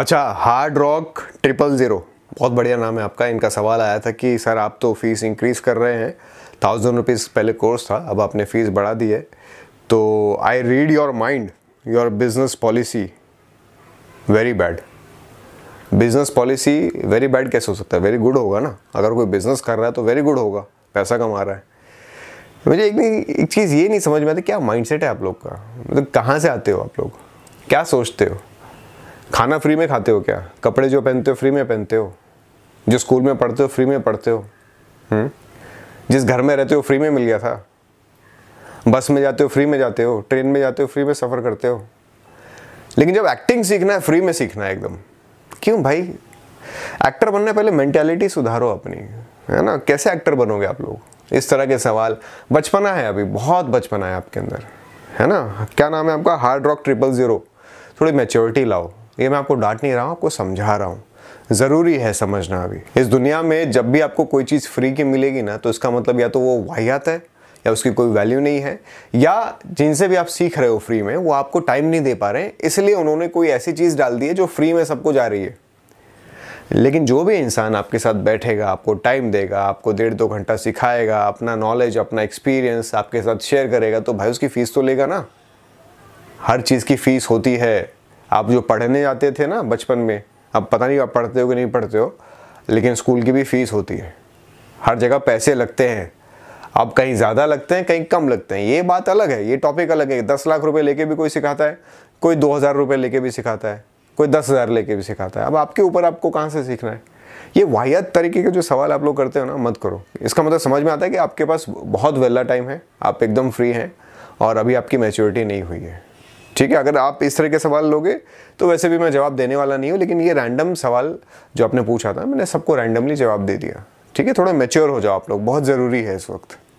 अच्छा hard rock triple zero बहुत बढ़िया नाम है आपका इनका सवाल आया था कि सर आप तो फ़ीस इंक्रीज़ कर रहे हैं थाउजेंड रुपीज़ पहले कोर्स था अब आपने फ़ीस बढ़ा दी है तो I read your mind your business policy very bad business policy very bad कैसे हो सकता है वेरी गुड होगा ना अगर कोई बिजनेस कर रहा है तो वेरी गुड होगा पैसा कमा रहा है मुझे एक नहीं एक चीज़ ये नहीं समझ में आती क्या माइंडसेट है आप लोग का मतलब कहाँ से आते हो आप लोग क्या सोचते हो खाना फ्री में खाते हो क्या कपड़े जो पहनते हो फ्री में पहनते हो जो स्कूल में पढ़ते हो फ्री में पढ़ते हो हुँ? हम्म? जिस घर में रहते हो फ्री में मिल गया था बस में जाते हो फ्री में जाते हो ट्रेन में जाते हो फ्री में सफ़र करते हो लेकिन जब एक्टिंग सीखना है फ्री में सीखना है एकदम क्यों भाई एक्टर बनने पहले मेंटेलिटी सुधारो अपनी है ना कैसे एक्टर बनोगे आप लोग इस तरह के सवाल बचपना है अभी बहुत बचपना है आपके अंदर है ना क्या नाम है आपका हार्ड रॉक ट्रिपल ज़ीरो थोड़ी मेच्योरिटी लाओ ये मैं आपको डांट नहीं रहा हूँ आपको समझा रहा हूँ ज़रूरी है समझना अभी इस दुनिया में जब भी आपको कोई चीज़ फ्री की मिलेगी ना तो इसका मतलब या तो वो वाहियात है या उसकी कोई वैल्यू नहीं है या जिनसे भी आप सीख रहे हो फ्री में वो आपको टाइम नहीं दे पा रहे हैं इसलिए उन्होंने कोई ऐसी चीज़ डाल दी है जो फ्री में सबको जा रही है लेकिन जो भी इंसान आपके साथ बैठेगा आपको टाइम देगा आपको डेढ़ दो घंटा सिखाएगा अपना नॉलेज अपना एक्सपीरियंस आपके साथ शेयर करेगा तो भाई उसकी फ़ीस तो लेगा ना हर चीज़ की फ़ीस होती है आप जो पढ़ने जाते थे ना बचपन में अब पता नहीं आप पढ़ते हो कि नहीं पढ़ते हो लेकिन स्कूल की भी फ़ीस होती है हर जगह पैसे लगते हैं अब कहीं ज़्यादा लगते हैं कहीं कम लगते हैं ये बात अलग है ये टॉपिक अलग है दस लाख रुपए लेके भी कोई सिखाता है कोई दो हज़ार रुपये लेके भी सिखाता है कोई दस हज़ार लेके भी सिखाता है अब आपके ऊपर आपको कहाँ से सीखना है ये वाहियात तरीके के जो सवाल आप लोग करते हो ना मत करो इसका मतलब समझ में आता है कि आपके पास बहुत वेला टाइम है आप एकदम फ्री हैं और अभी आपकी मेच्योरिटी नहीं हुई है ठीक है अगर आप इस तरह के सवाल लोगे तो वैसे भी मैं जवाब देने वाला नहीं हूँ लेकिन ये रैंडम सवाल जो आपने पूछा था मैंने सबको रैंडमली जवाब दे दिया ठीक है थोड़ा मेच्योर हो जाओ आप लोग बहुत ज़रूरी है इस वक्त